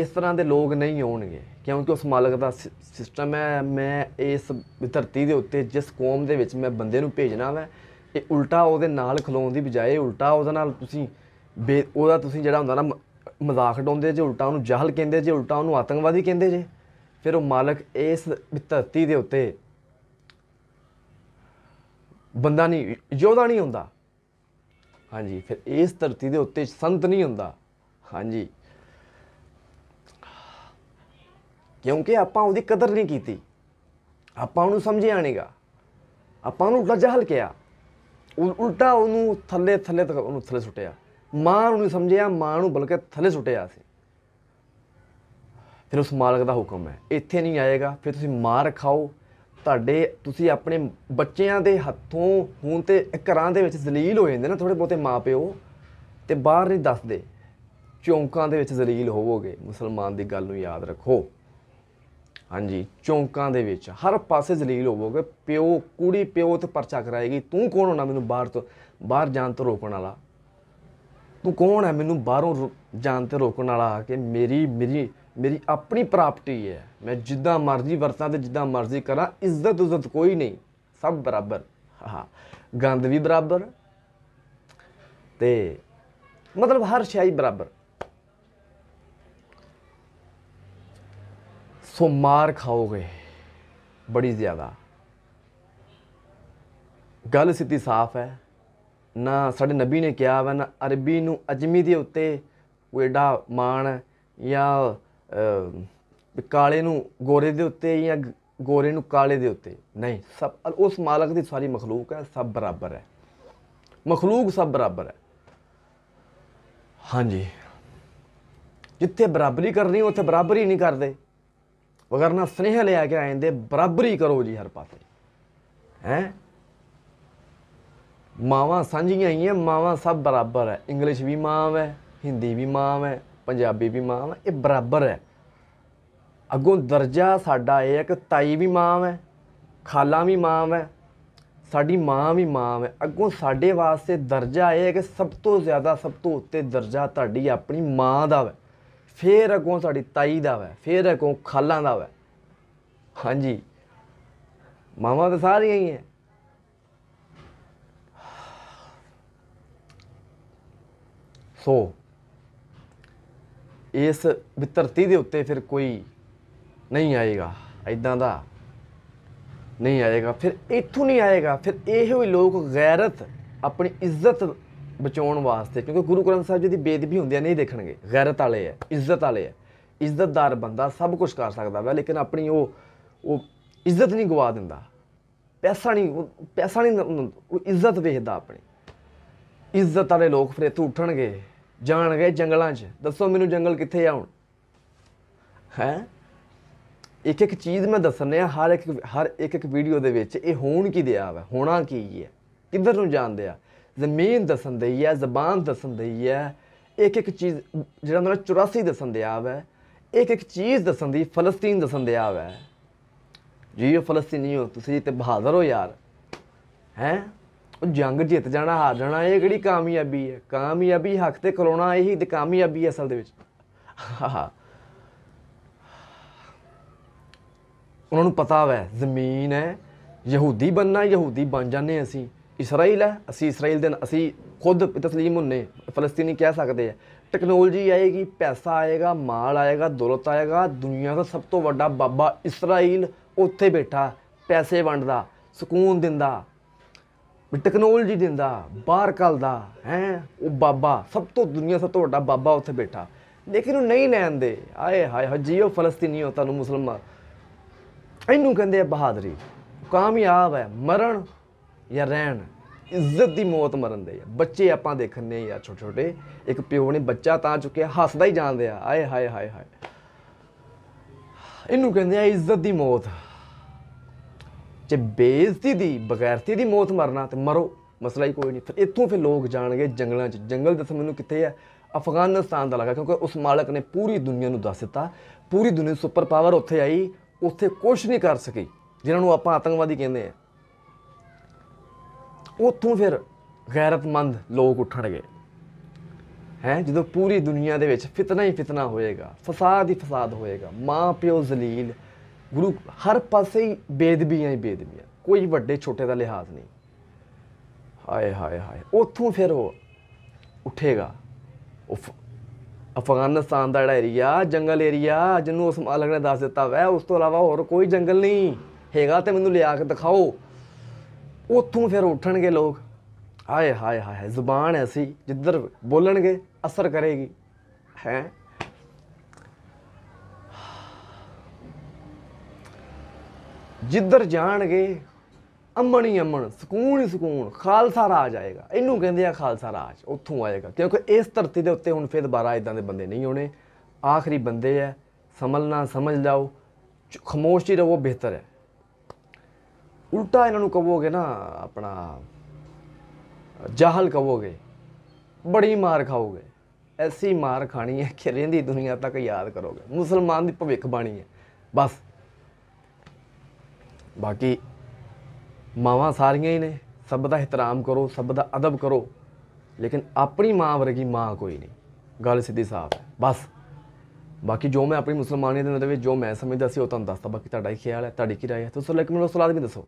ਇਸ ਤਰ੍ਹਾਂ ਦੇ ਲੋਕ ਨਹੀਂ ਆਉਣਗੇ ਕਿਉਂਕਿ ਉਸ ਮਾਲਕ ਦਾ ਸਿਸਟਮ ਹੈ ਮੈਂ ਇਸ ਧਰਤੀ ਦੇ ਉੱਤੇ ਜਿਸ ਕੌਮ ਦੇ ਵਿੱਚ ਮੈਂ ਬੰਦੇ ਨੂੰ ਭੇਜਣਾ ਵਾ ਇਹ ਉਲਟਾ ਉਹਦੇ ਨਾਲ ਖਲੋਣ ਦੀ ਬਜਾਏ ਉਲਟਾ ਉਹਦੇ ਨਾਲ ਤੁਸੀਂ ਬੇ ਉਹਦਾ ਤੁਸੀਂ ਜਿਹੜਾ ਹੁੰਦਾ ਨਾ ਮਜ਼ਾਕ ਡਾਉਂਦੇ ਜੇ ਉਲਟਾ ਉਹਨੂੰ ਜਹਲ ਕਹਿੰਦੇ ਜੇ ਉਲਟਾ ਉਹਨੂੰ ਆਤੰਕਵਾਦੀ ਕਹਿੰਦੇ ਜੇ ਫਿਰ ਉਹ ਮਾਲਕ ਇਸ ਧਰਤੀ ਦੇ ਉੱਤੇ ਬੰਦਾ ਨਹੀਂ ਯੋਧਾ ਨਹੀਂ ਹੁੰਦਾ ਹਾਂਜੀ ਫਿਰ ਇਸ ਧਰਤੀ ਦੇ ਉੱਤੇ ਸੰਤ ਨਹੀਂ ਹੁੰਦਾ ਹਾਂਜੀ ਕਿਉਂਕਿ ਆਪਾਂ ਉਹਦੀ ਕਦਰ ਨਹੀਂ ਕੀਤੀ ਆਪਾਂ ਉਹਨੂੰ ਸਮਝਿਆ ਨਹੀਂਗਾ ਆਪਾਂ ਉਹਨੂੰ ਉਲਟਾ ਜਹਲ ਕਿਹਾ ਉਲਟਾ ਉਹਨੂੰ ਥੱਲੇ ਥੱਲੇ ਤੱਕ ਉਹਨੂੰ ਥੱਲੇ ਸੁੱਟਿਆ ਮਾਂ ਨੂੰ ਨਹੀਂ ਸਮਝਿਆ ਮਾਂ ਨੂੰ ਬਲਕਿ ਥੱਲੇ ਸੁੱਟਿਆ ਸੀ ਫਿਰ ਉਸ ਮਾਲਕ ਦਾ ਹੁਕਮ ਹੈ ਇੱਥੇ ਨਹੀਂ ਆਏਗਾ ਫਿਰ ਤੁਸੀਂ ਮਾਰ ਖਾਓ ਤੁਹਾਡੇ ਤੁਸੀਂ ਆਪਣੇ ਬੱਚਿਆਂ ਦੇ ਹੱਥੋਂ ਹੁਣ ਤੇ ਘਰਾਂ ਦੇ ਵਿੱਚ ਜ਼ਲੀਲ ਹੋ ਜਾਂਦੇ ਨਾ ਥੋੜੇ ਬਹੁਤੇ ਮਾਪਿਓ ਤੇ ਬਾਹਰ ਨਹੀਂ ਦੱਸਦੇ ਚੌਂਕਾਂ ਦੇ ਵਿੱਚ ਜ਼ਲੀਲ ਹੋਵੋਗੇ ਮੁਸਲਮਾਨ ਦੀ ਗੱਲ ਨੂੰ ਯਾਦ ਰੱਖੋ ਹਾਂਜੀ ਚੌਂਕਾਂ ਦੇ ਵਿੱਚ ਹਰ ਪਾਸੇ ਜ਼ਲੀਲ ਹੋਵੋਗੇ ਪਿਓ ਕੁੜੀ ਪਿਓ ਤੇ ਪਰਚਾ ਕਰਾਏਗੀ ਤੂੰ ਕੌਣ ਹੋਣਾ ਮੈਨੂੰ ਬਾਹਰ ਤੋਂ ਬਾਹਰ ਜਾਣ ਤੋਂ ਰੋਕਣ ਵਾਲਾ ਤੂੰ ਕੌਣ ਹੈ ਮੈਨੂੰ ਬਾਹਰੋਂ ਜਾਣ ਤੇ ਰੋਕਣ ਵਾਲਾ ਕਿ ਮੇਰੀ ਮੇਰੀ ਮੇਰੀ ਆਪਣੀ ਪ੍ਰਾਪਰਟੀ ਹੈ ਮੈਂ ਜਿੱਦਾਂ ਮਰਜ਼ੀ ਵਰਤਾਂ ਤੇ ਜਿੱਦਾਂ ਮਰਜ਼ੀ ਕਰਾਂ ਇੱਜ਼ਤ ਉਜ਼ਤ ਕੋਈ ਨਹੀਂ ਸਭ ਬਰਾਬਰ ਹਾਂ ਗੰਦ ਵੀ ਬਰਾਬਰ ਤੇ ਮਤਲਬ ਹਰ ਸ਼ੈ ਬਰਾਬਰ ਸੋ ਮਾਰ ਖਾਓਗੇ ਬੜੀ ਜ਼ਿਆਦਾ ਗੱਲ ਸਿੱਧੀ ਸਾਫ਼ ਹੈ ਨਾ ਸਾਡੇ ਨਬੀ ਨੇ ਕਿਹਾ ਵਾ ਨਾ ਅਰਬੀ ਨੂੰ ਅਜਮੀ ਦੇ ਉੱਤੇ ਕੋਈ ਐਡਾ ਮਾਣ ਜਾਂ ਕਾਲੇ ਨੂੰ ਗੋਰੇ ਦੇ ਉੱਤੇ ਜਾਂ ਗੋਰੇ ਨੂੰ ਕਾਲੇ ਦੇ ਉੱਤੇ ਨਹੀਂ ਸਭ ਉਸ ਮਾਲਕ ਦੀ ਸਾਰੀ ਮਖਲੂਕ ਹੈ ਸਭ ਬਰਾਬਰ ਹੈ ਮਖਲੂਕ ਸਭ ਬਰਾਬਰ ਹੈ ਹਾਂਜੀ ਜਿੱਥੇ ਬਰਾਬਰੀ ਕਰਨੀ ਉੱਥੇ ਬਰਾਬਰੀ ਨਹੀਂ ਕਰਦੇ ਵਗਰਨਾ ਸਨੇਹ ਲਿਆ ਕੇ ਆਏਂਦੇ ਬਰਾਬਰੀ ਕਰੋ ਜੀ ਹਰ ਪਾਸੇ ਹੈ ਮਾਵਾਂ ਸਾਂਝੀਆਂ ਹੀ ਆ ਮਾਵਾਂ ਸਭ ਬਰਾਬਰ ਹੈ ਇੰਗਲਿਸ਼ ਵੀ ਮਾਂ ਹੈ ਹਿੰਦੀ ਵੀ ਮਾਂ ਹੈ ਪੰਜਾਬੀ ਵੀ ਮਾਂ ਹੈ ਇਹ ਬਰਾਬਰ ਹੈ ਅੱਗੋਂ ਦਰਜਾ ਸਾਡਾ ਇਹ ਹੈ ਕਿ ਤਾਈ ਵੀ ਮਾਂ ਹੈ ਖਾਲਾ ਵੀ ਮਾਂ ਹੈ ਸਾਡੀ ਮਾਂ ਵੀ ਮਾਂ ਹੈ ਅੱਗੋਂ ਸਾਡੇ ਵਾਸਤੇ ਦਰਜਾ ਇਹ ਹੈ ਕਿ ਸਭ ਤੋਂ ਜ਼ਿਆਦਾ ਸਭ ਤੋਂ ਉੱਤੇ ਦਰਜਾ ਤੁਹਾਡੀ ਆਪਣੀ ਮਾਂ ਦਾ ਹੈ ਫੇਰ ਅੱਗੋਂ ਸਾਡੀ ਤਾਈ ਦਾ ਹੈ ਫੇਰ ਅੱਗੋਂ ਖਾਲਾ ਦਾ ਹੈ ਹਾਂਜੀ ਮਾਵਾਂ ਤਾਂ ਸਾਰੀਆਂ ਹੀ ਹੈ ਸੋ ਇਸ ਧਰਤੀ ਦੇ ਉੱਤੇ ਫਿਰ ਕੋਈ ਨਹੀਂ ਆਏਗਾ ਐਦਾਂ ਦਾ ਨਹੀਂ ਆਏਗਾ ਫਿਰ ਇੱਥੋਂ ਨਹੀਂ ਆਏਗਾ ਫਿਰ ਇਹੋ ਹੀ ਲੋਕ ਗੈਰਤ ਆਪਣੀ ਇੱਜ਼ਤ ਬਚਾਉਣ ਵਾਸਤੇ ਕਿਉਂਕਿ ਗੁਰੂ ਗ੍ਰੰਥ ਸਾਹਿਬ ਜੀ ਦੀ ਬੇਦਬੀ ਹੁੰਦੀ ਹੈ ਨਹੀਂ ਦੇਖਣਗੇ ਗੈਰਤ ਵਾਲੇ ਆ ਇੱਜ਼ਤ ਵਾਲੇ ਆ ਇੱਜ਼ਤਦਾਰ ਬੰਦਾ ਸਭ ਕੁਝ ਕਰ ਸਕਦਾ ਵਾ ਲੇਕਿਨ ਆਪਣੀ ਉਹ ਉਹ ਇੱਜ਼ਤ ਨਹੀਂ ਗਵਾ ਦਿੰਦਾ ਪੈਸਾ ਨਹੀਂ ਪੈਸਾ ਨਹੀਂ ਉਹ ਇੱਜ਼ਤ ਵੇਖਦਾ ਆਪਣੀ ਇੱਜ਼ਤ ਵਾਲੇ ਲੋਕ ਫਿਰ ਇੱਥੋਂ ਉੱਠਣਗੇ ਜਾਣ ਗਏ ਜੰਗਲਾਂ 'ਚ ਦੱਸੋ ਮੈਨੂੰ ਜੰਗਲ ਕਿੱਥੇ ਆ ਹੈ ਇੱਕ ਇੱਕ ਚੀਜ਼ ਮੈਂ ਦੱਸਣਿਆ ਆ ਹਰ ਇੱਕ ਹਰ ਇੱਕ ਇੱਕ ਵੀਡੀਓ ਦੇ ਵਿੱਚ ਇਹ ਹੋਣ ਕੀ ਦਿਆ ਵਾ ਹੋਣਾ ਕੀ ਹੈ ਕਿੱਧਰ ਨੂੰ ਜਾਂਦੇ ਆ ਜ਼ਮੀਨ ਦੱਸਣ ਦਈ ਹੈ ਜ਼ਬਾਨ ਦੱਸਣ ਦਈ ਹੈ ਇੱਕ ਇੱਕ ਚੀਜ਼ ਜਿਹੜਾ ਮੇਰਾ 84 ਦੱਸਣ ਆ ਵਾ ਇੱਕ ਇੱਕ ਚੀਜ਼ ਦੱਸਣ ਦੀ ਫਲਸਤੀਨ ਦੱਸਣ ਆ ਵਾ ਜੀ ਉਹ ਫਲਸਤੀਨੀ ਹੋ ਤੁਸੀਂ ਤੇ ਬਹਾਦਰ ਹੋ ਯਾਰ ਹੈ ਉਹ ਜੰਗ ਜਿੱਤ ਜਾਣਾ ਹਾਰ ਜਾਣਾ ਇਹ ਕਿਹੜੀ ਕਾਮਯਾਬੀ ਹੈ ਕਾਮਯਾਬੀ ਹੱਕ ਤੇ ਇਹ ਇਹੀ ਤੇ ਕਾਮਯਾਬੀ ਅਸਲ ਦੇ ਵਿੱਚ ਉਹਨਾਂ ਨੂੰ ਪਤਾ ਹੈ ਜ਼ਮੀਨ ਹੈ ਯਹੂਦੀ ਬੰਨਾ ਯਹੂਦੀ ਬਣ ਜਾਂਦੇ ਅਸੀਂ ਇਸਰਾਇਲ ਹੈ ਅਸੀਂ ਇਸਰਾਇਲ ਦੇ ਅਸੀਂ ਖੁਦ ਤਸਲੀਮ ਹੁੰਨੇ ਫਲਸਤੀਨੀ ਕਹਿ ਸਕਦੇ ਆ ਟੈਕਨੋਲੋਜੀ ਆਏਗੀ ਪੈਸਾ ਆਏਗਾ ਮਾਲ ਆਏਗਾ ਦੌਲਤ ਆਏਗਾ ਦੁਨੀਆ ਦਾ ਸਭ ਤੋਂ ਵੱਡਾ ਬਾਬਾ ਇਸਰਾਇਲ ਉੱਥੇ ਬੈਠਾ ਪੈਸੇ ਵੰਡਦਾ ਸਕੂਨ ਦਿੰਦਾ ਟੈਕਨੋਲੋਜੀ ਦਿੰਦਾ ਬਾਹਰ ਕੱਲਦਾ ਹੈ ਉਹ ਬਾਬਾ ਸਭ ਤੋਂ ਦੁਨੀਆ ਸਭ ਤੋਂ ਵੱਡਾ ਬਾਬਾ ਉੱਥੇ ਬੈਠਾ ਲੇਕਿਨ ਉਹ ਨਹੀਂ ਲੈਣ ਦੇ ਆਏ ਹਾਏ ਹਾ ਜਿਉ ਫਲਸਤੀਨੀ ਹੋ ਤੁਹਾਨੂੰ ਮੁਸਲਮਾਨ ਇਹਨੂੰ ਕਹਿੰਦੇ ਆ ਬਹਾਦਰੀ ਕਾਮਯਾਬ ਹੈ ਮਰਨ ਜਾਂ ਰਹਿਣ ਇੱਜ਼ਤ ਦੀ ਮੌਤ ਮਰਨ ਦੇ ਬੱਚੇ ਆਪਾਂ ਦੇਖਣੇ ਆ ਛੋਟੇ ਛੋਟੇ ਇੱਕ ਪਿਓ ਨੇ ਬੱਚਾ ਤਾਂ ਚੁੱਕਿਆ ਹੱਸਦਾ ਹੀ ਜਾਂਦੇ ਆ ਆਏ ਹਾਏ ਹਾਏ ਹਾਏ ਇਹਨੂੰ ਕਹਿੰਦੇ ਆ ਇੱਜ਼ਤ ਦੀ ਮੌਤ ਜੇ ਬੇਇੱਜ਼ਤੀ ਦੀ ਬਗੈਰਤੀ ਦੀ ਮੌਤ ਮਰਨਾ ਤੇ ਮਰੋ ਮਸਲਾ ਹੀ ਕੋਈ ਨਹੀਂ ਫਿਰ ਇੱਥੋਂ ਫਿਰ ਲੋਕ ਜਾਣਗੇ ਜੰਗਲਾਂ 'ਚ ਜੰਗਲ ਦੱਸ ਮੈਨੂੰ ਕਿੱਥੇ ਆ ਅਫਗਾਨਿਸਤਾਨ ਦਾ ਲੱਗਾ ਕਿਉਂਕਿ ਉਸ ਮਾਲਕ ਨੇ ਪੂਰੀ ਦੁਨੀਆ ਨੂੰ ਦੱਸ ਦਿੱਤਾ ਪੂਰੀ ਦੁਨੀਆ ਸੁਪਰ ਪਾਵਰ ਉੱਥੇ ਆਈ ਉੱਥੇ ਕੁਝ ਨਹੀਂ ਕਰ ਸਕੀ ਜਿਨ੍ਹਾਂ ਨੂੰ ਆਪਾਂ ਆਤੰਕਵਾਦੀ ਕਹਿੰਦੇ ਆ ਉੱਥੋਂ ਫਿਰ ਗੈਰਤਮੰਦ ਲੋਕ ਉੱਠਣਗੇ ਹੈ ਜਦੋਂ ਪੂਰੀ ਦੁਨੀਆ ਦੇ ਵਿੱਚ ਫਿਤਨਾ ਹੀ ਫਿਤਨਾ ਹੋਏਗਾ ਫਸਾਦ ਹੀ ਫਸਾਦ ਹੋਏਗਾ ਮਾਂ ਪਿਓ ਜ਼ਲੀਲ ਗੁਰੂ ਹਰ ਪਾਸੇ ਹੀ ਬੇਦਬੀਆਂ ਹੀ ਬੇਦਬੀਆਂ ਕੋਈ ਵੱਡੇ ਛੋਟੇ ਦਾ ਲਿਹਾਜ਼ ਨਹੀਂ ਹਾਏ ਹਾਏ ਹਾਏ ਉੱਥੋਂ ਫਿਰ ਉਹ ਉੱਠੇਗਾ ਅਫਗਾਨਿਸਤਾਨ ਦਾ ਜਿਹੜਾ ਏਰੀਆ ਜੰਗਲ ਏਰੀਆ ਜਿਹਨੂੰ ਉਸ ਮਾਲਕ ਨੇ ਦੱਸ ਦਿੱਤਾ ਵੈ ਉਸ ਤੋਂ ਇਲਾਵਾ ਹੋਰ ਕੋਈ ਜੰਗਲ ਨਹੀਂ ਹੈਗਾ ਤੇ ਮੈਨੂੰ ਲਿਆ ਕੇ ਦਿਖਾਓ ਉੱਥੋਂ ਫਿਰ ਉੱਠਣਗੇ ਲੋਕ ਹਾਏ ਹਾਏ ਹਾਏ ਜ਼ੁਬਾਨ ਐਸੀ ਜਿੱਧਰ ਬੋਲਣਗੇ ਅਸਰ ਕਰੇਗੀ ਹੈ ਜਿੱਧਰ ਜਾਣਗੇ ਅਮਨ ਹੀ ਅਮਨ ਸਕੂਨ ਹੀ ਸਕੂਨ ਖਾਲਸਾ ਰਾਜ ਆਏਗਾ ਇਹਨੂੰ ਕਹਿੰਦੇ ਆ ਖਾਲਸਾ ਰਾਜ ਉੱਥੋਂ ਆਏਗਾ ਕਿਉਂਕਿ ਇਸ ਧਰਤੀ ਦੇ ਉੱਤੇ ਹੁਣ ਫਿਰ ਦੁਬਾਰਾ ਇਦਾਂ ਦੇ ਬੰਦੇ ਨਹੀਂ ਹੋਣੇ ਆਖਰੀ ਬੰਦੇ ਐ ਸਮਲਣਾ ਸਮਝ ਲਾਓ ਖਮੋਸ਼ ਹੀ ਰਹੋ ਬਿਹਤਰ ਹੈ ਉਲਟਾ ਇਹਨਾਂ ਨੂੰ ਕਹੋਗੇ ਨਾ ਆਪਣਾ ਜਾਹਲ ਕਹੋਗੇ ਬੜੀ ਮਾਰ ਖਾਓਗੇ ਐਸੀ ਮਾਰ ਖਾਣੀ ਹੈ ਕਿ ਰਹਿੰਦੀ ਦੁਨੀਆ ਤੱਕ ਯਾਦ ਕਰੋਗੇ ਮੁਸਲਮਾਨ ਦੀ ਭਵਿੱਖ ਬਾਣੀ ਹੈ ਬਸ ਬਾਕੀ ਮਾਵਾਂ ਸਾਰੀਆਂ ਹੀ ਨੇ ਸਭ ਦਾ ਇhtਰਾਮ ਕਰੋ ਸਭ ਦਾ ਅਦਬ ਕਰੋ ਲੇਕਿਨ ਆਪਣੀ ਮਾਂ ਵਰਗੀ ਮਾਂ ਕੋਈ ਨਹੀਂ ਗੱਲ ਸਿੱਧੀ ਸਾਫ਼ ਹੈ ਬਸ ਬਾਕੀ ਜੋ ਮੈਂ ਆਪਣੀ ਮੁਸਲਮਾਨੀ ਦੇ ਵਿੱਚ ਜੋ ਮੈਂ ਸਮਝਦਾ ਸੀ ਉਹ ਤੁਹਾਨੂੰ ਦੱਸਦਾ ਬਾਕੀ ਤੁਹਾਡਾ ਹੀ ਖਿਆਲ ਹੈ ਤੁਹਾਡੀ ਕੀ رائے ਹੈ ਤੁਸੀਂ ਲਾਈਕ ਮੈਨੂੰ ਉਸ ਵੀ ਦੱਸੋ